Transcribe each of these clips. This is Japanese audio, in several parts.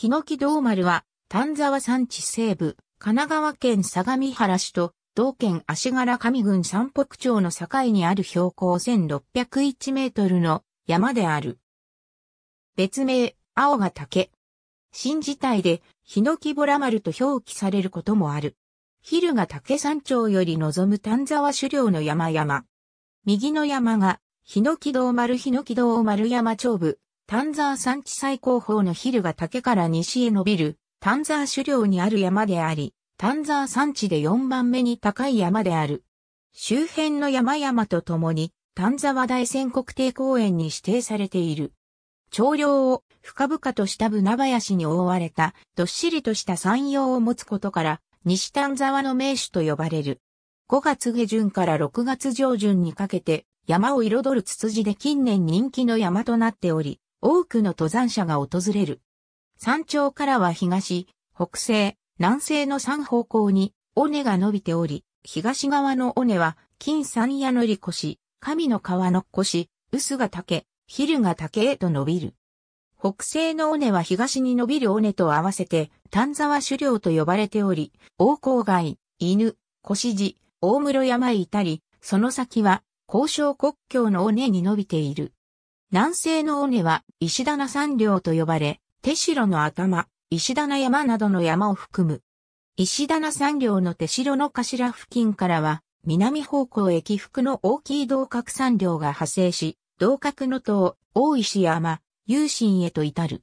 ヒノキ道丸は、丹沢山地西部、神奈川県相模原市と、同県足柄上郡三北町の境にある標高1601メートルの山である。別名、青ヶ竹。新自体で、ヒノキボラ丸と表記されることもある。昼が竹山頂より望む丹沢狩猟の山々。右の山が、ヒノキ道丸ヒノキ道丸山頂部、丹沢山地最高峰のヒルが竹から西へ伸びる、丹沢狩猟にある山であり、丹沢山地で4番目に高い山である。周辺の山々と共に、丹沢大仙国定公園に指定されている。長領を深々とした船林に覆われた、どっしりとした山陽を持つことから、西丹沢の名手と呼ばれる。5月下旬から6月上旬にかけて、山を彩るツツジで近年人気の山となっており、多くの登山者が訪れる。山頂からは東、北西、南西の3方向に尾根が伸びており、東側の尾根は金山屋のり越し、神の川の腰、し、薄が竹、昼が竹へと伸びる。北西の尾根は東に伸びる尾根と合わせて、丹沢狩猟と呼ばれており、王郊外、犬、小地、大室山へ至り、その先は、交渉国境の尾根に伸びている。南西の尾根は石棚山稜と呼ばれ、手代の頭、石棚山などの山を含む。石棚山稜の手代の頭付近からは、南方向へ起伏の大きい同角山稜が派生し、同角の塔、大石山、有心へと至る。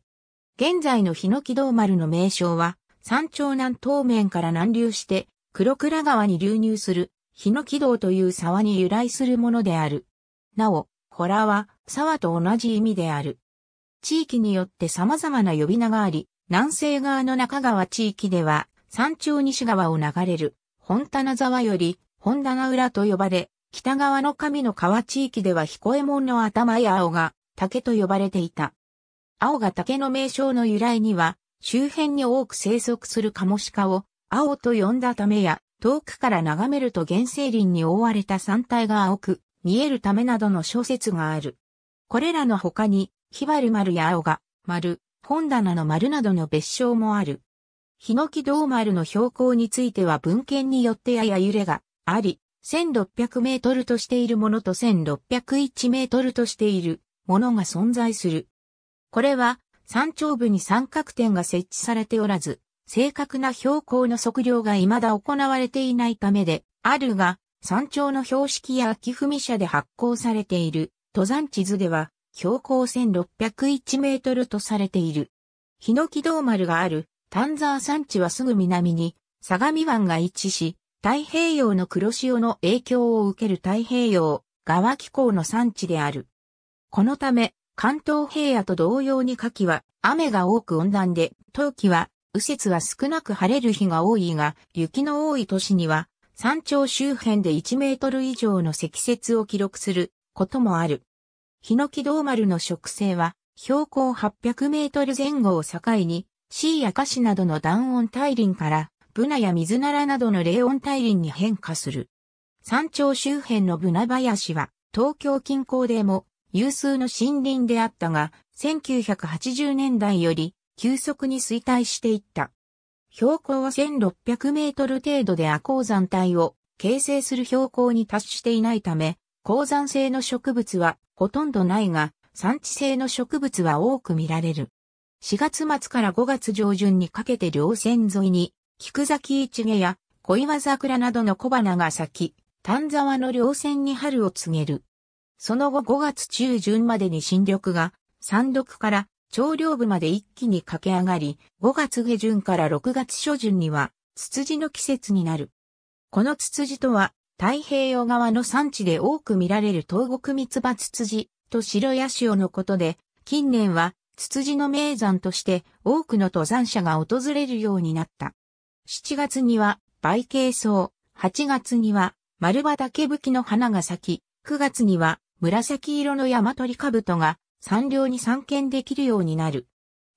現在の日野木道丸の名称は、山頂南東面から南流して、黒倉川に流入する、日野木道という沢に由来するものである。なお、ホラは、沢と同じ意味である。地域によって様々な呼び名があり、南西側の中川地域では、山頂西側を流れる、本棚沢より、本棚浦と呼ばれ、北側の神の川地域では彦右衛門の頭や青が竹と呼ばれていた。青が竹の名称の由来には、周辺に多く生息するカモシカを青と呼んだためや、遠くから眺めると原生林に覆われた山体が青く見えるためなどの小説がある。これらの他に、ヒバル丸や青が、丸、本棚の丸などの別称もある。ヒノキ銅丸の標高については文献によってやや揺れがあり、1600メートルとしているものと1601メートルとしているものが存在する。これは山頂部に三角点が設置されておらず、正確な標高の測量が未だ行われていないためであるが、山頂の標識や秋踏み車で発行されている登山地図では標高1601メートルとされている。ヒノキ道丸がある丹沢山地はすぐ南に相模湾が位置し、太平洋の黒潮の影響を受ける太平洋側気候の産地である。このため、関東平野と同様に夏季は雨が多く温暖で、冬季は雨雪は少なく晴れる日が多いが、雪の多い年には山頂周辺で1メートル以上の積雪を記録することもある。ヒノキ銅丸の植生は、標高800メートル前後を境に、シーやカシなどの断音大林から、ブナやミズナラなどの霊音大林に変化する。山頂周辺のブナ林は、東京近郊でも有数の森林であったが、1980年代より急速に衰退していった。標高は1600メートル程度で亜高山帯を形成する標高に達していないため、高山性の植物はほとんどないが、産地性の植物は多く見られる。4月末から5月上旬にかけて稜線沿いに、菊咲一毛や小岩桜などの小花が咲き、丹沢の稜線に春を告げる。その後5月中旬までに新緑が、山緑から長領部まで一気に駆け上がり、5月下旬から6月初旬には、ツツジの季節になる。このツツジとは、太平洋側の産地で多く見られる東国蜜葉ツツジと白ヤシオのことで、近年はツツジの名山として多くの登山者が訪れるようになった。7月には梅ソ草、8月には丸葉竹吹きの花が咲き、9月には紫色の山鳥兜が山稜に散見できるようになる。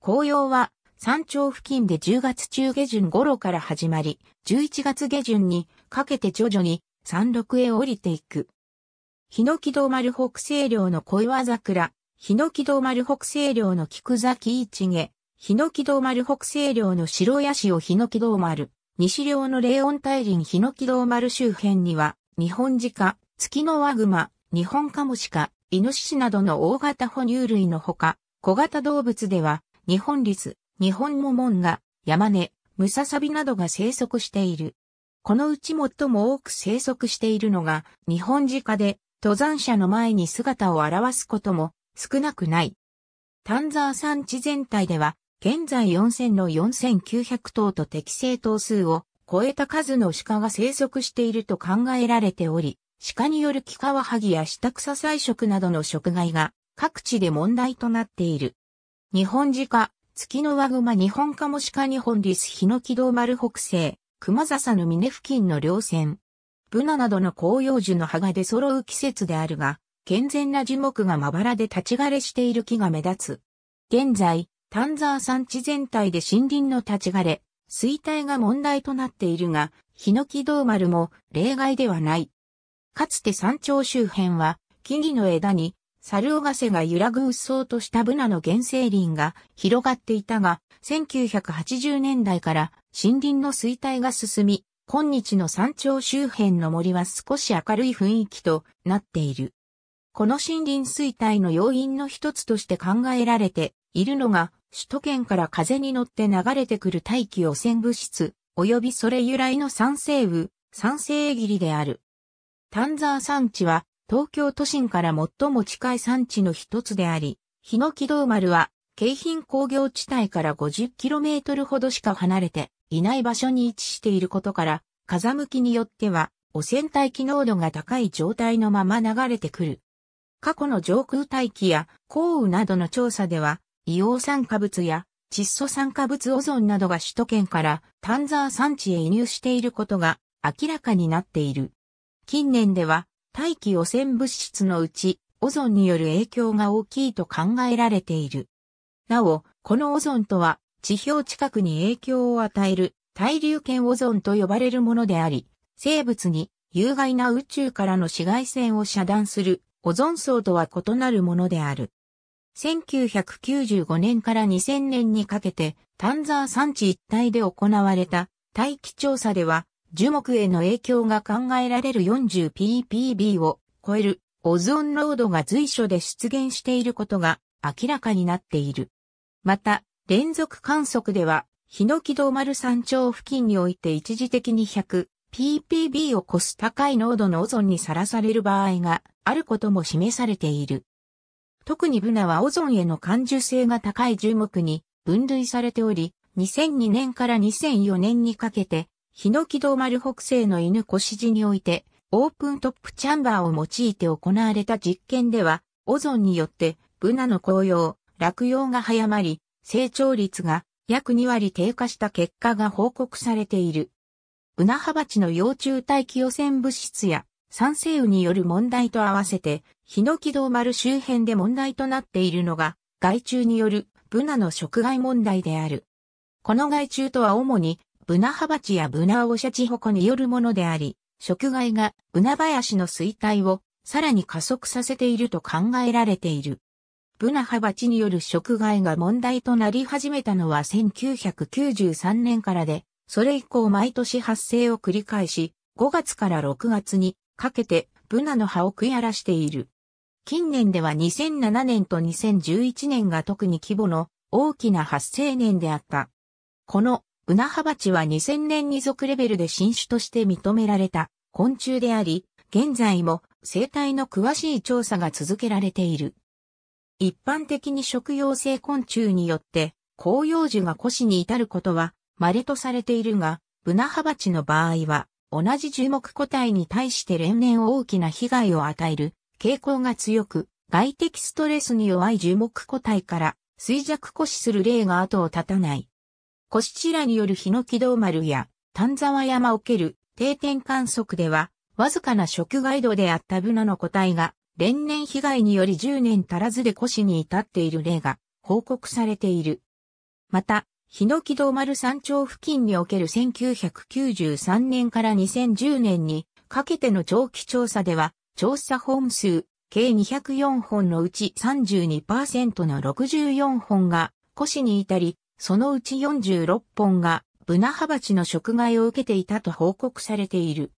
紅葉は山頂付近で10月中下旬頃から始まり、11月下旬にかけて徐々に山麓へ降りていく。ヒノキマ丸北西領の小岩桜、ヒノキマ丸北西領の菊崎一毛、ヒノキマ丸北西領の白屋市をヒノキマ丸、西領の霊音大林ヒノキマ丸周辺には、日本鹿、月のワグマ、日本カモシカ、イノシシなどの大型哺乳類のほか、小型動物では、日本リス、日本モモンガ、ヤマネ、ムササビなどが生息している。このうち最も多く生息しているのが日本鹿で登山者の前に姿を現すことも少なくない。丹沢山地全体では現在4000の4900頭と適正頭数を超えた数の鹿が生息していると考えられており、鹿による木カワハギや下草採食などの食害が各地で問題となっている。日本鹿、月の輪グマ日本カモシカ日本リスヒノキドウマル北西、熊笹の峰付近の稜線。ブナなどの広葉樹の葉が出揃う季節であるが、健全な樹木がまばらで立ち枯れしている木が目立つ。現在、丹沢山地全体で森林の立ち枯れ、衰退が問題となっているが、ヒノキ銅丸も例外ではない。かつて山頂周辺は、木々の枝に、猿尾ガセが揺らぐうっそうとしたブナの原生林が広がっていたが、1980年代から森林の衰退が進み、今日の山頂周辺の森は少し明るい雰囲気となっている。この森林衰退の要因の一つとして考えられているのが、首都圏から風に乗って流れてくる大気汚染物質、及びそれ由来の酸性雨、酸性霧である。丹沢山地は東京都心から最も近い山地の一つであり、日ノ木道丸は京浜工業地帯から 50km ほどしか離れていない場所に位置していることから、風向きによっては汚染大気濃度が高い状態のまま流れてくる。過去の上空大気や降雨などの調査では、硫黄酸化物や窒素酸化物オゾンなどが首都圏から丹沢山地へ移入していることが明らかになっている。近年では大気汚染物質のうちオゾンによる影響が大きいと考えられている。なお、このオゾンとは、地表近くに影響を与える、対流圏オゾンと呼ばれるものであり、生物に有害な宇宙からの紫外線を遮断する、オゾン層とは異なるものである。1995年から2000年にかけて、タンザー山地一帯で行われた大気調査では、樹木への影響が考えられる 40ppb を超えるオゾン濃度が随所で出現していることが明らかになっている。また、連続観測では、ヒノキマ丸山頂付近において一時的に 100ppb を超す高い濃度のオゾンにさらされる場合があることも示されている。特にブナはオゾンへの感受性が高い樹木に分類されており、2002年から2004年にかけて、ヒノキマ丸北西の犬越地において、オープントップチャンバーを用いて行われた実験では、オゾンによってブナの紅葉、落葉が早まり、成長率が約2割低下した結果が報告されている。ウナハバチの幼虫大気汚染物質や酸性雨による問題と合わせて、ヒノキ道丸周辺で問題となっているのが、害虫によるブナの食害問題である。この害虫とは主に、ブナハバチやブナオシャチホコによるものであり、食害がブナ林の衰退をさらに加速させていると考えられている。ブナハバチによる食害が問題となり始めたのは1993年からで、それ以降毎年発生を繰り返し、5月から6月にかけてブナの葉を食い荒らしている。近年では2007年と2011年が特に規模の大きな発生年であった。このブナハバチは2000年に属レベルで新種として認められた昆虫であり、現在も生態の詳しい調査が続けられている。一般的に食用性昆虫によって広葉樹が腰に至ることは稀とされているが、ブナハバチの場合は同じ樹木個体に対して連年大きな被害を与える傾向が強く、外的ストレスに弱い樹木個体から衰弱腰する例が後を絶たない。コチラによるヒノキドウルや丹沢山受ける定点観測では、わずかな食害度であったブナの個体が連年被害により10年足らずで腰に至っている例が報告されている。また、日の木道丸山頂付近における1993年から2010年にかけての長期調査では、調査本数計204本のうち32%の64本が腰にに至り、そのうち46本がブナハバチの食害を受けていたと報告されている。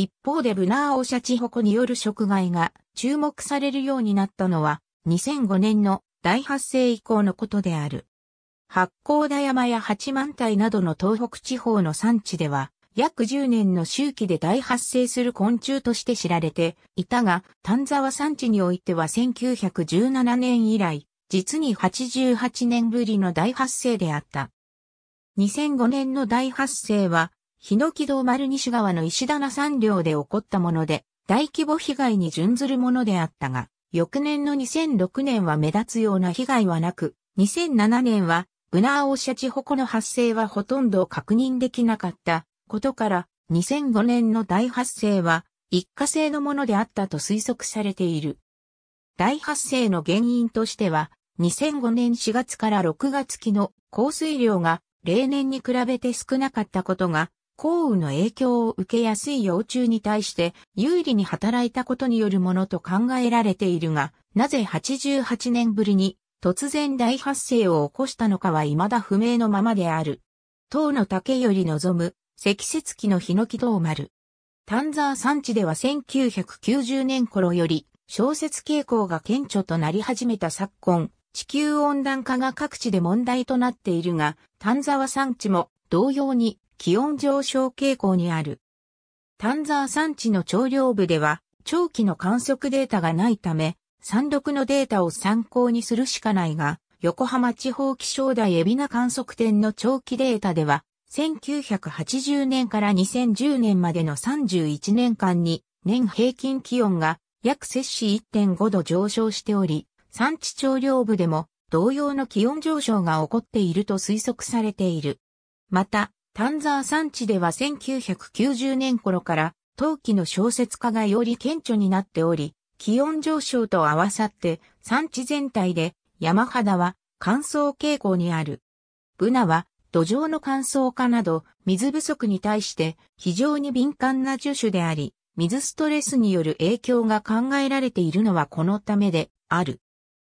一方でブナーオシャチホコによる食害が注目されるようになったのは2005年の大発生以降のことである。八甲田山や八幡平などの東北地方の産地では約10年の周期で大発生する昆虫として知られていたが、丹沢産地においては1917年以来、実に88年ぶりの大発生であった。2005年の大発生はヒノキ道丸西側の石棚山両で起こったもので、大規模被害に準ずるものであったが、翌年の2006年は目立つような被害はなく、2007年は、ブナーオシャチホコの発生はほとんど確認できなかったことから、2005年の大発生は、一過性のものであったと推測されている。大発生の原因としては、2005年4月から6月期の降水量が例年に比べて少なかったことが降雨の影響を受けやすい幼虫に対して有利に働いたことによるものと考えられているが、なぜ88年ぶりに突然大発生を起こしたのかは未だ不明のままである。塔の竹より望む積雪期のヒノキ道丸。丹沢山地では1990年頃より小説傾向が顕著となり始めた昨今、地球温暖化が各地で問題となっているが、丹沢山地も同様に気温上昇傾向にある。丹沢山地の潮量部では、長期の観測データがないため、山麓のデータを参考にするしかないが、横浜地方気象台海老名観測点の長期データでは、1980年から2010年までの31年間に年平均気温が約摂氏1.5度上昇しており、山地潮量部でも同様の気温上昇が起こっていると推測されている。また、丹沢山地では1990年頃から陶器の小説家がより顕著になっており、気温上昇と合わさって山地全体で山肌は乾燥傾向にある。ブナは土壌の乾燥化など水不足に対して非常に敏感な樹種であり、水ストレスによる影響が考えられているのはこのためである。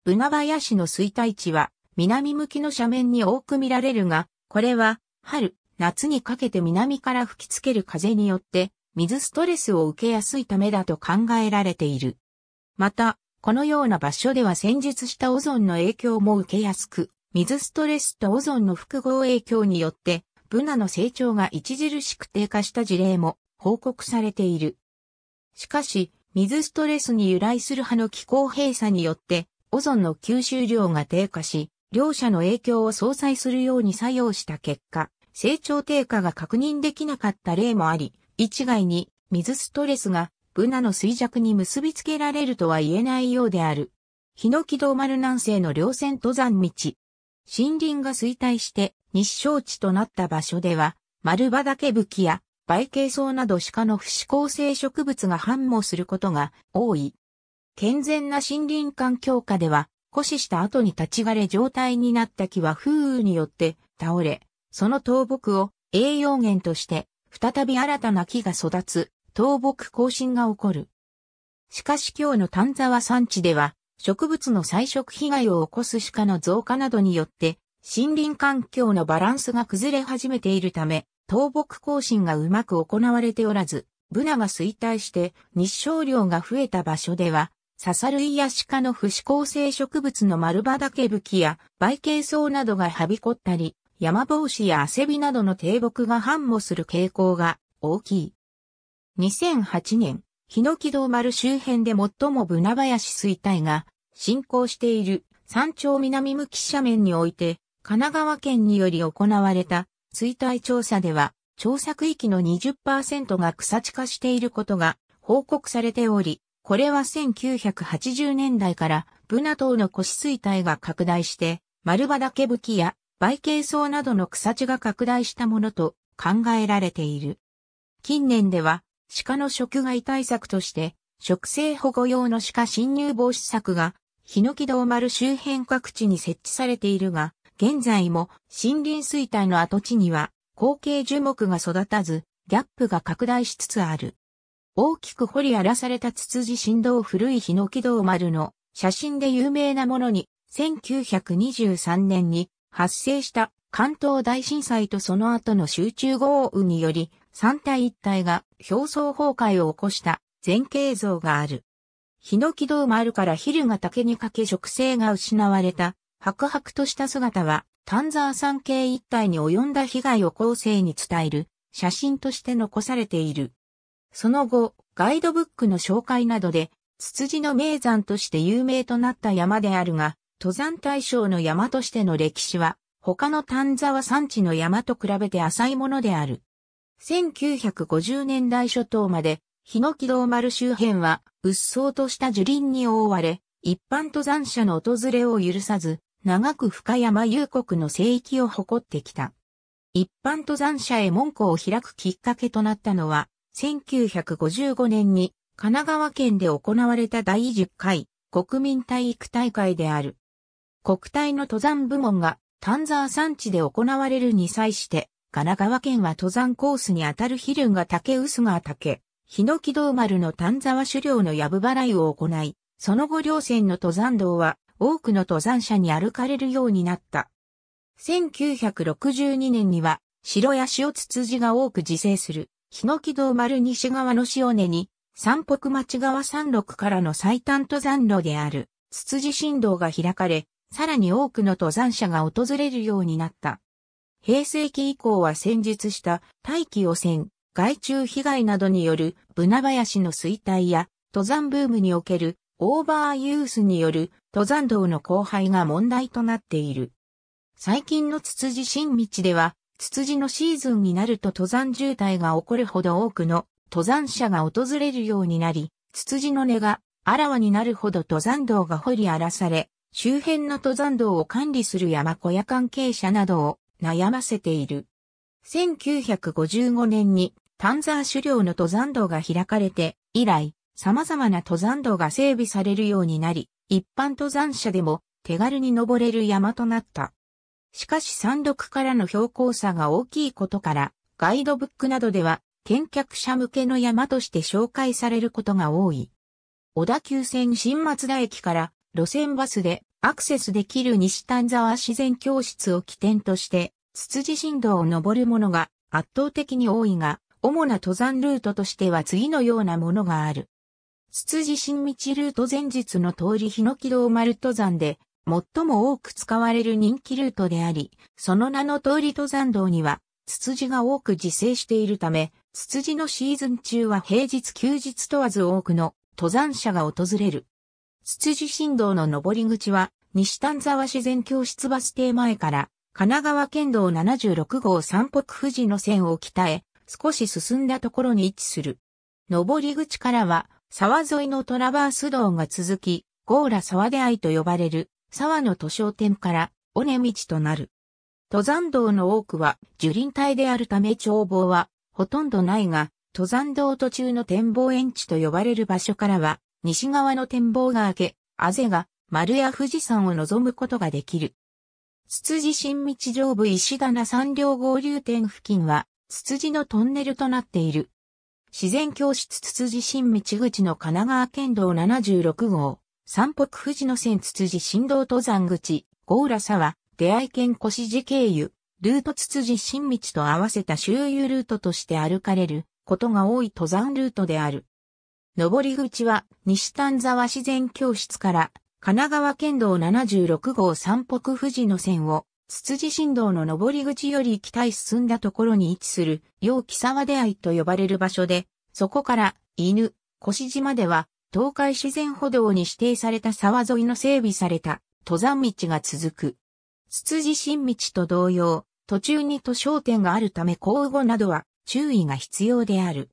ブナ林の衰退地は南向きの斜面に多く見られるが、これは春、夏にかけて南から吹きつける風によって、水ストレスを受けやすいためだと考えられている。また、このような場所では戦術したオゾンの影響も受けやすく、水ストレスとオゾンの複合影響によって、ブナの成長が著しく低下した事例も報告されている。しかし、水ストレスに由来する葉の気候閉鎖によって、オゾンの吸収量が低下し、両者の影響を相殺するように作用した結果、成長低下が確認できなかった例もあり、一概に水ストレスがブナの衰弱に結びつけられるとは言えないようである。ヒノキ道丸南西の稜線登山道。森林が衰退して日照地となった場所では、丸葉武器や梅形草など鹿の不死構成植物が繁茂することが多い。健全な森林環境下では、枯死した後に立ち枯れ状態になった木は風雨によって倒れ、その倒木を栄養源として、再び新たな木が育つ、倒木更新が起こる。しかし今日の丹沢山地では、植物の採食被害を起こす鹿の増加などによって、森林環境のバランスが崩れ始めているため、倒木更新がうまく行われておらず、ブナが衰退して日照量が増えた場所では、サル類や鹿の不死構性植物の丸葉武器やバイケイソウなどがはびこったり、山帽子や汗びなどの低木が繁茂する傾向が大きい。2008年、日の木道丸周辺で最もブナ林衰退が進行している山頂南向き斜面において、神奈川県により行われた衰退調査では、調査区域の20%が草地化していることが報告されており、これは1980年代からブナ等の腰衰退が拡大して、丸葉竹吹や梅ソウなどの草地が拡大したものと考えられている。近年では、鹿の食害対策として、植生保護用の鹿侵入防止策が、ヒノキ道丸周辺各地に設置されているが、現在も森林衰退の跡地には、後継樹木が育たず、ギャップが拡大しつつある。大きく掘り荒らされたツツジ振動古いヒノキ道丸の写真で有名なものに、1923年に発生した関東大震災とその後の集中豪雨により、三体一体が表層崩壊を起こした前景像がある。ヒノキドマルからヒルが竹にかけ植生が失われた、白々とした姿は、丹沢山系一帯に及んだ被害を後世に伝える写真として残されている。その後、ガイドブックの紹介などで、ツツジの名山として有名となった山であるが、登山対象の山としての歴史は、他の丹沢山地の山と比べて浅いものである。1950年代初頭まで、日の木道丸周辺は、うっそうとした樹林に覆われ、一般登山者の訪れを許さず、長く深山遊国の聖域を誇ってきた。一般登山者へ門戸を開くきっかけとなったのは、1955年に神奈川県で行われた第10回国民体育大会である。国体の登山部門が丹沢山地で行われるに際して、神奈川県は登山コースにあたる飛龍が竹薄が竹、日の木道丸の丹沢狩猟の藪払いを行い、その後両線の登山道は多くの登山者に歩かれるようになった。1962年には、白や塩ツツジが多く自生する、日の木道丸西側の塩根に、三北町側山麓からの最短登山路である、ツツジ振動が開かれ、さらに多くの登山者が訪れるようになった。平成期以降は先日した大気汚染、害虫被害などによるブナ林の衰退や登山ブームにおけるオーバーユースによる登山道の荒廃が問題となっている。最近のツツジ新道では、ツツジのシーズンになると登山渋滞が起こるほど多くの登山者が訪れるようになり、ツツジの根があらわになるほど登山道が掘り荒らされ、周辺の登山道を管理する山小屋関係者などを悩ませている。1955年に丹沢狩猟の登山道が開かれて以来、様々な登山道が整備されるようになり、一般登山者でも手軽に登れる山となった。しかし山麓からの標高差が大きいことから、ガイドブックなどでは、見客者向けの山として紹介されることが多い。小田急線新松田駅から路線バスでアクセスできる西丹沢自然教室を起点として、ツツジ神道を登る者が圧倒的に多いが、主な登山ルートとしては次のようなものがある。ツツジ神道ルート前日の通り木道丸登山で、最も多く使われる人気ルートであり、その名の通り登山道には、ツツジが多く自生しているため、ツツジのシーズン中は平日休日問わず多くの登山者が訪れる。筒つ振動の上り口は、西丹沢自然教室バス停前から、神奈川県道76号三北富士の線を北へ、少し進んだところに位置する。上り口からは、沢沿いのトラバース道が続き、ゴーラ沢出会いと呼ばれる、沢の都商店から、尾根道となる。登山道の多くは樹林帯であるため眺望はほとんどないが、登山道途中の展望園地と呼ばれる場所からは西側の展望が明け、あぜが丸や富士山を望むことができる。つつじ新道上部石棚山稜合流点付近は、つつじのトンネルとなっている。自然教室つつじ新道口の神奈川県道76号、三北富士の線つつじ新道登山口、ゴーラ沢、出会い県越路経由、ルートつつじ新道と合わせた周遊ルートとして歩かれることが多い登山ルートである。上り口は西丹沢自然教室から神奈川県道76号三北富士の線をつつじ振動の上り口より北へ進んだところに位置する陽木沢出会いと呼ばれる場所で、そこから犬、越島では東海自然歩道に指定された沢沿いの整備された登山道が続く。つつじ新道と同様、途中に都商店があるため交互などは注意が必要である。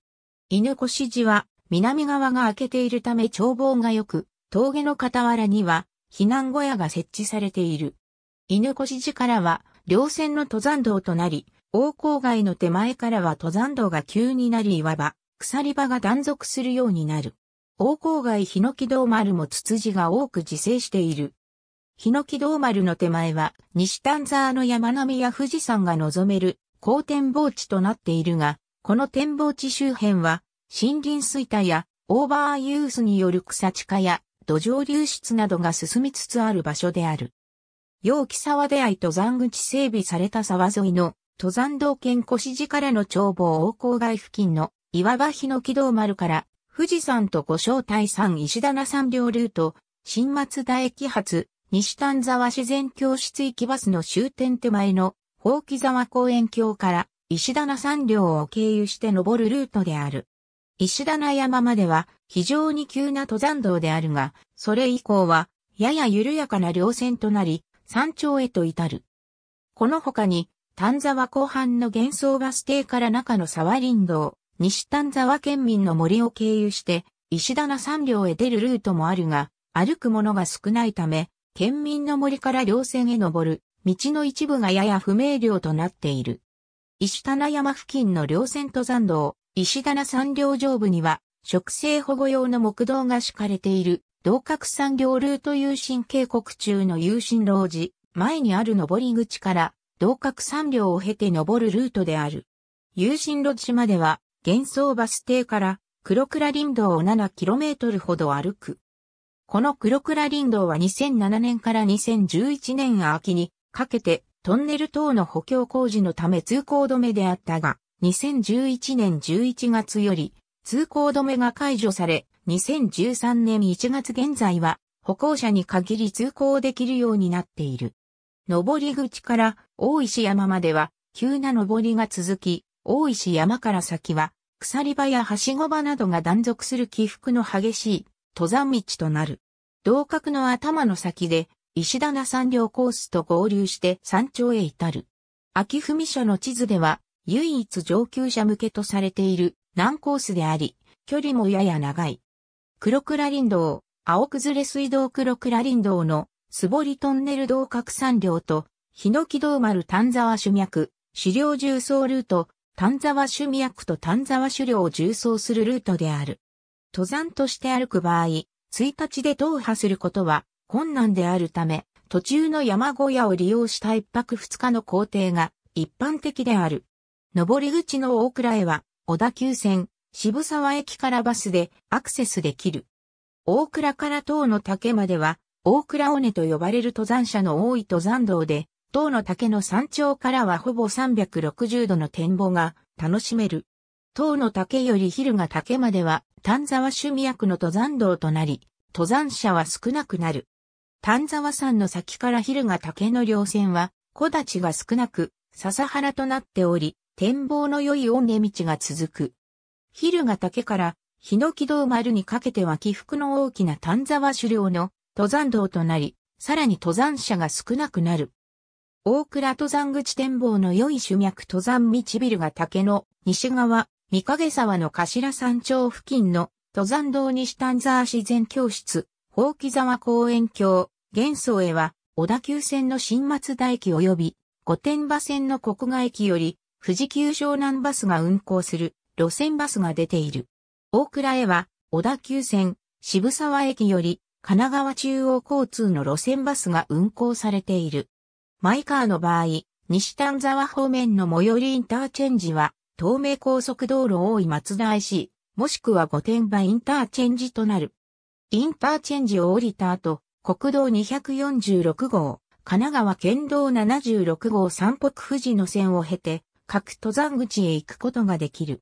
犬越寺は南側が開けているため眺望が良く、峠の傍らには避難小屋が設置されている。犬越寺からは稜線の登山道となり、王郊外の手前からは登山道が急になりいわば、鎖場が断続するようになる。王郊外ヒノキ道丸もツツジが多く自生している。ヒノキ道丸の手前は西丹沢の山並みや富士山が望める高展望地となっているが、この展望地周辺は森林衰退やオーバーユースによる草地化や土壌流出などが進みつつある場所である。陽気沢出会い登山口整備された沢沿いの登山道県越路からの眺望大光街付近の岩場日の木道丸から富士山と五正大山石棚山両ルート、新松田駅発、西丹沢自然教室行きバスの終点手前の宝木沢公園橋から石棚山両を経由して登るルートである。石棚山までは非常に急な登山道であるが、それ以降はやや緩やかな稜線となり、山頂へと至る。この他に、丹沢後半の幻想バス停から中の沢林道、西丹沢県民の森を経由して、石棚山稜へ出るルートもあるが、歩くものが少ないため、県民の森から稜線へ登る、道の一部がやや不明瞭となっている。石棚山付近の稜線登山道、石棚産業上部には、植生保護用の木道が敷かれている、同格産業ルート有心渓谷中の有心老寺、前にある登り口から、同格山業を経て登るルートである。有心路地までは、幻想バス停から黒倉林道を 7km ほど歩く。この黒倉林道は2007年から2011年秋にかけてトンネル等の補強工事のため通行止めであったが、2011年11月より通行止めが解除され、2013年1月現在は歩行者に限り通行できるようになっている。上り口から大石山までは急な上りが続き、大石山から先は鎖場やはしご場などが断続する起伏の激しい登山道となる。同角の頭の先で石棚山稜コースと合流して山頂へ至る。秋文書の地図では唯一上級者向けとされている難コースであり、距離もやや長い。黒倉林道、青崩れ水道黒倉林道の、スボリトンネル道拡散量と、ヒノキ道丸丹沢主脈、資料重層ルート、丹沢主脈と丹沢主領を重層するルートである。登山として歩く場合、1日で踏破することは困難であるため、途中の山小屋を利用した一泊二日の工程が一般的である。上り口の大倉へは、小田急線、渋沢駅からバスでアクセスできる。大倉から塔の竹までは、大倉尾根と呼ばれる登山者の多い登山道で、塔の竹の山頂からはほぼ360度の展望が楽しめる。塔の竹より昼が竹までは丹沢趣味役の登山道となり、登山者は少なくなる。丹沢山の先から昼が竹の稜線は、木立が少なく、笹原となっており、展望の良い尾根道が続く。昼ヶ岳から日の木道丸にかけては起伏の大きな丹沢狩猟の登山道となり、さらに登山者が少なくなる。大倉登山口展望の良い主脈登山道ビルが竹の西側、三影沢の頭山頂付近の登山道西丹沢自然教室、宝木沢公園橋、元宗へは小田急線の新松田駅及び御殿場線の国外駅より富士急湘南バスが運行する路線バスが出ている。大倉へは、小田急線、渋沢駅より、神奈川中央交通の路線バスが運行されている。マイカーの場合、西丹沢方面の最寄りインターチェンジは、東名高速道路大井松田 IC、もしくは御殿場インターチェンジとなる。インターチェンジを降りた後、国道246号、神奈川県道76号三北富士の線を経て、各登山口へ行くことができる。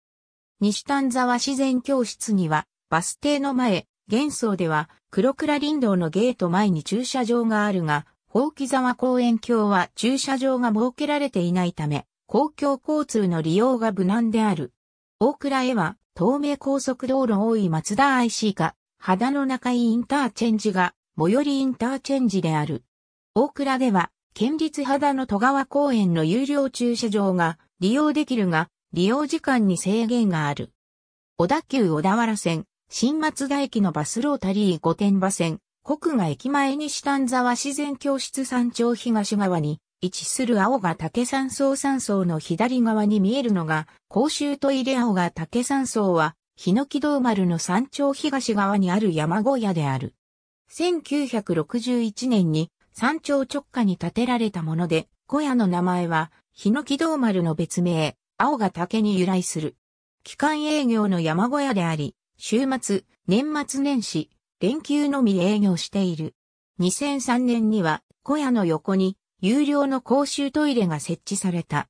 西丹沢自然教室には、バス停の前、幻想では、黒倉林道のゲート前に駐車場があるが、宝木沢公園橋は駐車場が設けられていないため、公共交通の利用が無難である。大倉へは、東名高速道路多い松田 IC か、肌の中井インターチェンジが、最寄りインターチェンジである。大倉では、県立肌の戸川公園の有料駐車場が利用できるが、利用時間に制限がある。小田急小田原線、新松田駅のバスロータリー御殿場線、国が駅前西丹沢自然教室山頂東側に位置する青が竹山荘山荘の左側に見えるのが公衆トイレ青が竹山荘は日の木道丸の山頂東側にある山小屋である。1961年に山頂直下に建てられたもので、小屋の名前はヒノキ道丸の別名、青が竹に由来する。期間営業の山小屋であり、週末、年末年始、連休のみ営業している。2003年には小屋の横に有料の公衆トイレが設置された。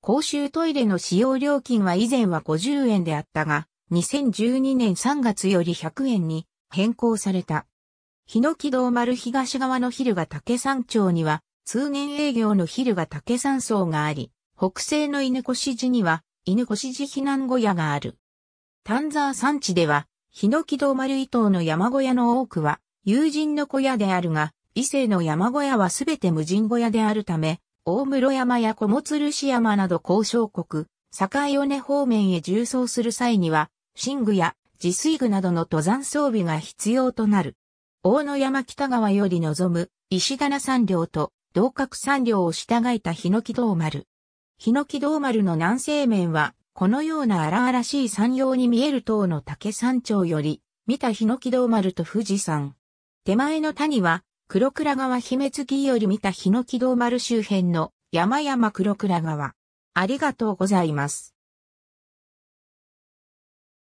公衆トイレの使用料金は以前は50円であったが、2012年3月より100円に変更された。ヒノキ道丸東側のヒルが竹山町には通年営業の昼が竹山荘があり、北西の犬越寺には犬越寺避難小屋がある。丹沢山地では、日の木堂丸伊東の山小屋の多くは友人の小屋であるが、伊勢の山小屋はすべて無人小屋であるため、大室山や小松漆山など交渉国、境尾根方面へ重走する際には、寝具や自炊具などの登山装備が必要となる。大野山北側より望む石棚山稜と同格産業を従えたヒノキ道丸。ヒノキ道丸の南西面は、このような荒々しい山陽に見える塔の竹山頂より、見たヒノキ道丸と富士山。手前の谷は、黒倉川姫月より見たヒノキ道丸周辺の山々黒倉川。ありがとうございます。